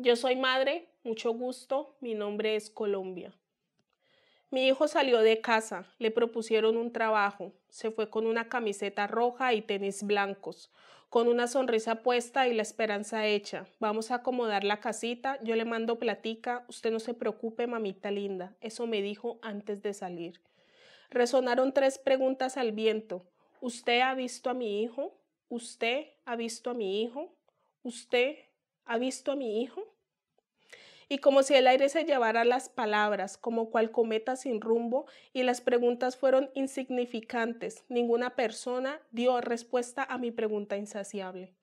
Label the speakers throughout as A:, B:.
A: Yo soy madre, mucho gusto, mi nombre es Colombia. Mi hijo salió de casa, le propusieron un trabajo, se fue con una camiseta roja y tenis blancos, con una sonrisa puesta y la esperanza hecha. Vamos a acomodar la casita, yo le mando platica, usted no se preocupe, mamita linda, eso me dijo antes de salir. Resonaron tres preguntas al viento. ¿Usted ha visto a mi hijo? ¿Usted ha visto a mi hijo? ¿Usted ha visto a mi hijo? y como si el aire se llevara las palabras, como cual cometa sin rumbo, y las preguntas fueron insignificantes. Ninguna persona dio respuesta a mi pregunta insaciable.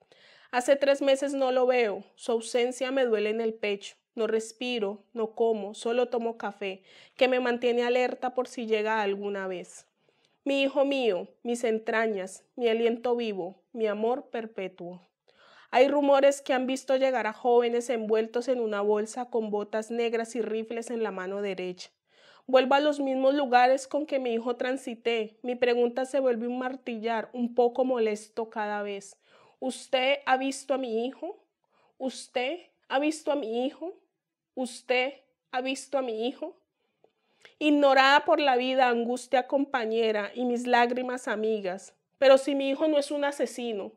A: Hace tres meses no lo veo, su ausencia me duele en el pecho. No respiro, no como, solo tomo café, que me mantiene alerta por si llega alguna vez. Mi hijo mío, mis entrañas, mi aliento vivo, mi amor perpetuo. Hay rumores que han visto llegar a jóvenes envueltos en una bolsa con botas negras y rifles en la mano derecha. Vuelvo a los mismos lugares con que mi hijo transité. Mi pregunta se vuelve un martillar, un poco molesto cada vez. ¿Usted ha visto a mi hijo? ¿Usted ha visto a mi hijo? ¿Usted ha visto a mi hijo? Ignorada por la vida, angustia compañera y mis lágrimas amigas. Pero si mi hijo no es un asesino,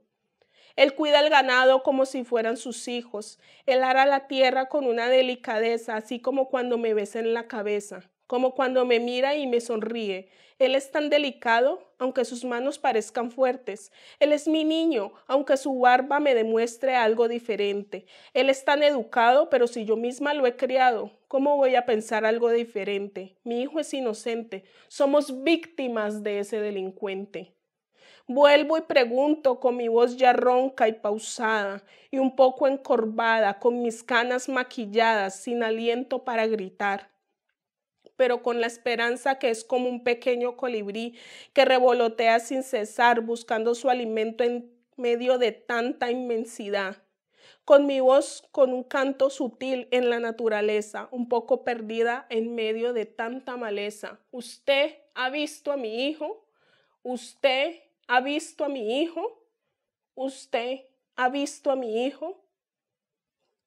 A: él cuida el ganado como si fueran sus hijos. Él hará la tierra con una delicadeza, así como cuando me besa en la cabeza, como cuando me mira y me sonríe. Él es tan delicado, aunque sus manos parezcan fuertes. Él es mi niño, aunque su barba me demuestre algo diferente. Él es tan educado, pero si yo misma lo he criado, ¿cómo voy a pensar algo diferente? Mi hijo es inocente. Somos víctimas de ese delincuente. Vuelvo y pregunto con mi voz ya ronca y pausada y un poco encorvada, con mis canas maquilladas, sin aliento para gritar pero con la esperanza que es como un pequeño colibrí que revolotea sin cesar buscando su alimento en medio de tanta inmensidad. Con mi voz, con un canto sutil en la naturaleza, un poco perdida en medio de tanta maleza. ¿Usted ha visto a mi hijo? ¿Usted ¿Ha visto a mi hijo? ¿Usted ha visto a mi hijo?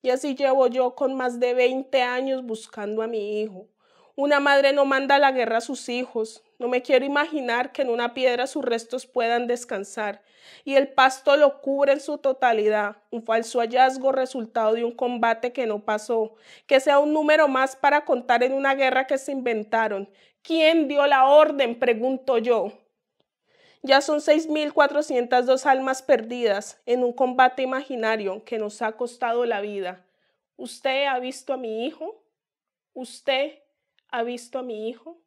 A: Y así llevo yo con más de 20 años buscando a mi hijo. Una madre no manda a la guerra a sus hijos. No me quiero imaginar que en una piedra sus restos puedan descansar y el pasto lo cubre en su totalidad, un falso hallazgo resultado de un combate que no pasó, que sea un número más para contar en una guerra que se inventaron. ¿Quién dio la orden? pregunto yo. Ya son 6.402 almas perdidas en un combate imaginario que nos ha costado la vida. ¿Usted ha visto a mi hijo? ¿Usted ha visto a mi hijo?